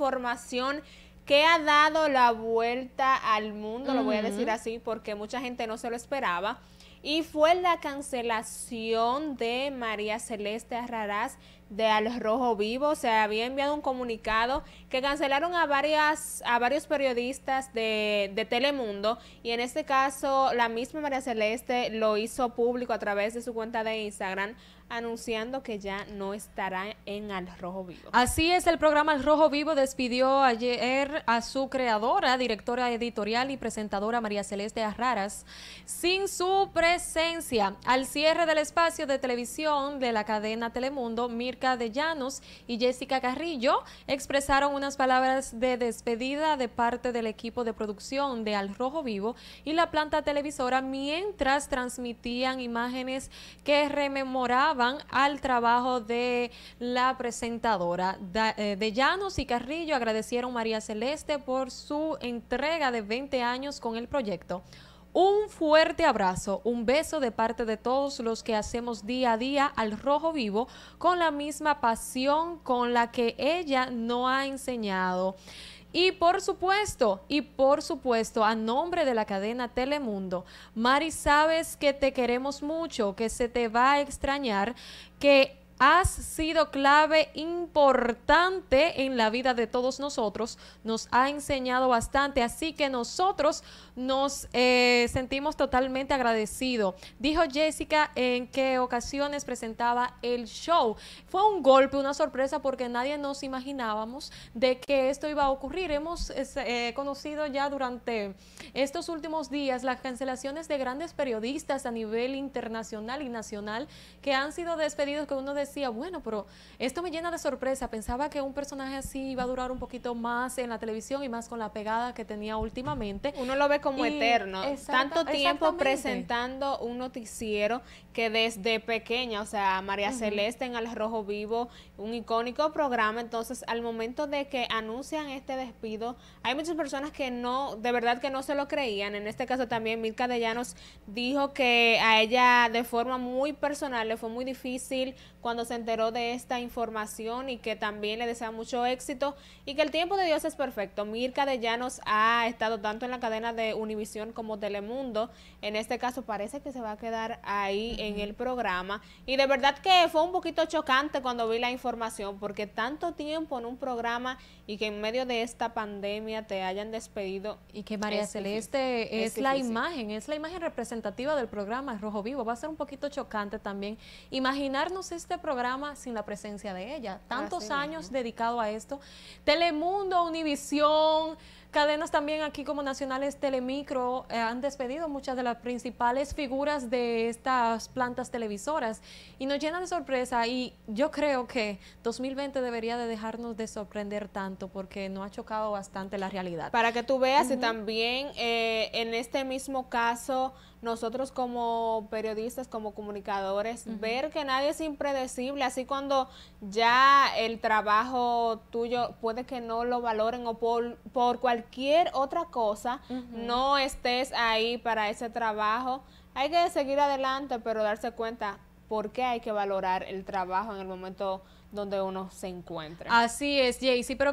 información que ha dado la vuelta al mundo, lo voy a decir así, porque mucha gente no se lo esperaba, y fue la cancelación de María Celeste Arrarás de Al Rojo Vivo. Se había enviado un comunicado que cancelaron a, varias, a varios periodistas de, Telemundo y en este caso la misma María Celeste lo hizo público a través de su cuenta de Instagram anunciando que ya no estará en Al Rojo Vivo. Así es, el programa Al Rojo Vivo despidió ayer a su creadora, directora editorial y presentadora María Celeste Arraras sin su presencia. Al cierre del espacio de televisión de la cadena Telemundo, Mir de Llanos y Jessica Carrillo expresaron unas palabras de despedida de parte del equipo de producción de Al Rojo Vivo y la planta televisora mientras transmitían imágenes que rememoraban al trabajo de la presentadora. Eh, de Llanos y Carrillo agradecieron María Celeste por su entrega de 20 años con el proyecto. Un fuerte abrazo, un beso de parte de todos los que hacemos día a día al rojo vivo con la misma pasión con la que ella no ha enseñado. Y por supuesto, y por supuesto, a nombre de la cadena Telemundo, Mari, sabes que te queremos mucho, que se te va a extrañar, que has sido clave importante en la vida de todos nosotros, nos ha enseñado bastante, así que nosotros nos eh, sentimos totalmente agradecidos. Dijo Jessica en qué ocasiones presentaba el show. Fue un golpe, una sorpresa, porque nadie nos imaginábamos de que esto iba a ocurrir. Hemos eh, conocido ya durante estos últimos días las cancelaciones de grandes periodistas a nivel internacional y nacional que han sido despedidos con uno de decía, bueno, pero esto me llena de sorpresa. Pensaba que un personaje así iba a durar un poquito más en la televisión y más con la pegada que tenía últimamente. Uno lo ve como eterno. Tanto tiempo presentando un noticiero que desde pequeña, o sea, María Celeste en Al Rojo Vivo, un icónico programa. Entonces, al momento de que anuncian este despido, hay muchas personas que no, de verdad que no se lo creían. En este caso también Mirka de dijo que a ella de forma muy personal le fue muy difícil cuando cuando se enteró de esta información y que también le desea mucho éxito y que el tiempo de Dios es perfecto. Mirka de Llanos ha estado tanto en la cadena de Univisión como Telemundo. En este caso parece que se va a quedar ahí en el programa. Y de verdad que fue un poquito chocante cuando vi la información porque tanto tiempo en un programa y que en medio de esta pandemia te hayan despedido. Y que María Celeste es, es la imagen, es la imagen representativa del programa Rojo Vivo. Va a ser un poquito chocante también imaginarnos este programa sin la presencia de ella. Tantos años dedicado a esto. Telemundo, Univisión, Cadenas también aquí como nacionales Telemicro eh, han despedido muchas de las principales figuras de estas plantas televisoras y nos llena de sorpresa y yo creo que 2020 debería de dejarnos de sorprender tanto porque no ha chocado bastante la realidad. Para que tú veas y también eh, en este mismo caso nosotros como periodistas, como comunicadores, ver que nadie es impredecible, así cuando ya el trabajo tuyo puede que no lo valoren o por cualquier cualquier otra cosa, no estés ahí para ese trabajo. Hay que seguir adelante, pero darse cuenta por qué hay que valorar el trabajo en el momento donde uno se encuentra. Así es, Jaycee, pero que